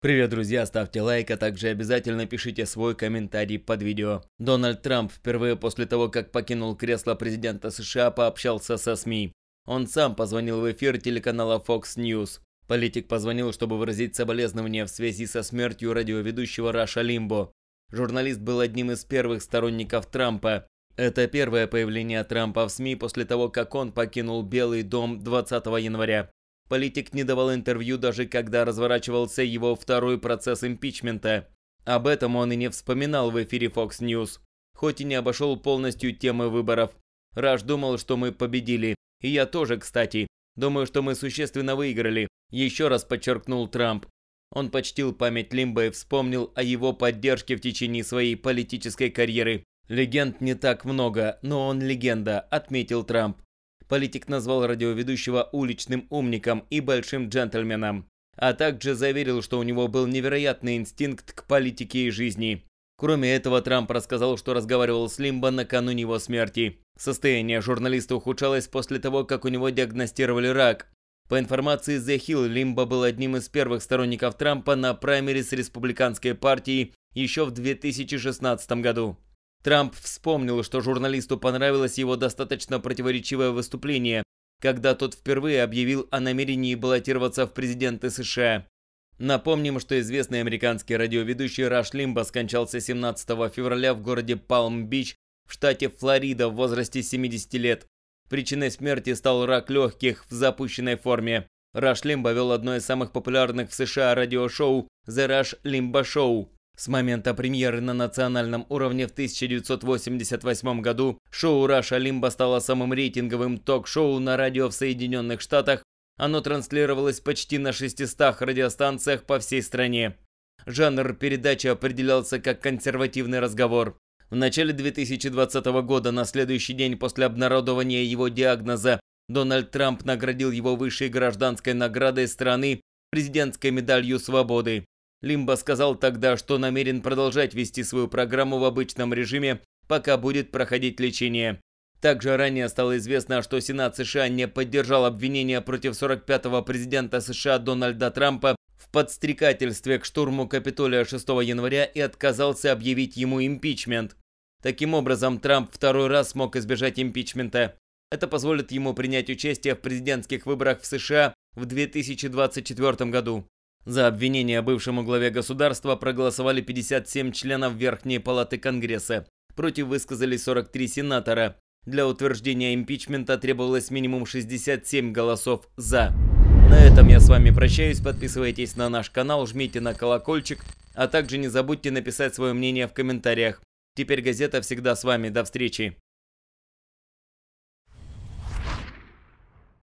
Привет, друзья, ставьте лайк, а также обязательно пишите свой комментарий под видео. Дональд Трамп впервые после того, как покинул кресло президента США, пообщался со СМИ. Он сам позвонил в эфир телеканала Fox News. Политик позвонил, чтобы выразить соболезнования в связи со смертью радиоведущего Раша Лимбо. Журналист был одним из первых сторонников Трампа. Это первое появление Трампа в СМИ после того, как он покинул Белый дом 20 января. Политик не давал интервью даже когда разворачивался его второй процесс импичмента. Об этом он и не вспоминал в эфире Fox News, хоть и не обошел полностью темы выборов. Раш думал, что мы победили. И я тоже, кстати. Думаю, что мы существенно выиграли, еще раз подчеркнул Трамп. Он почтил память Лимба и вспомнил о его поддержке в течение своей политической карьеры. Легенд не так много, но он легенда, отметил Трамп. Политик назвал радиоведущего уличным умником и большим джентльменом, а также заверил, что у него был невероятный инстинкт к политике и жизни. Кроме этого, Трамп рассказал, что разговаривал с Лимбо накануне его смерти. Состояние журналиста ухудшалось после того, как у него диагностировали рак. По информации The Hill, Лимбо был одним из первых сторонников Трампа на праймере с республиканской партии еще в 2016 году. Трамп вспомнил, что журналисту понравилось его достаточно противоречивое выступление, когда тот впервые объявил о намерении баллотироваться в президенты США. Напомним, что известный американский радиоведущий Раш Лимба скончался 17 февраля в городе Палм-Бич в штате Флорида в возрасте 70 лет. Причиной смерти стал рак легких в запущенной форме. Раш Лимба вел одно из самых популярных в США радиошоу «The Rush Limba Show», с момента премьеры на национальном уровне в 1988 году шоу Раша Лимба стало самым рейтинговым ток-шоу на радио в Соединенных Штатах. Оно транслировалось почти на 600 радиостанциях по всей стране. Жанр передачи определялся как консервативный разговор. В начале 2020 года, на следующий день после обнародования его диагноза, Дональд Трамп наградил его высшей гражданской наградой страны президентской медалью свободы. Лимбо сказал тогда, что намерен продолжать вести свою программу в обычном режиме, пока будет проходить лечение. Также ранее стало известно, что Сенат США не поддержал обвинения против 45-го президента США Дональда Трампа в подстрекательстве к штурму Капитолия 6 января и отказался объявить ему импичмент. Таким образом, Трамп второй раз смог избежать импичмента. Это позволит ему принять участие в президентских выборах в США в 2024 году. За обвинение бывшему главе государства проголосовали 57 членов Верхней Палаты Конгресса. Против высказали 43 сенатора. Для утверждения импичмента требовалось минимум 67 голосов «за». На этом я с вами прощаюсь. Подписывайтесь на наш канал, жмите на колокольчик, а также не забудьте написать свое мнение в комментариях. Теперь газета всегда с вами. До встречи!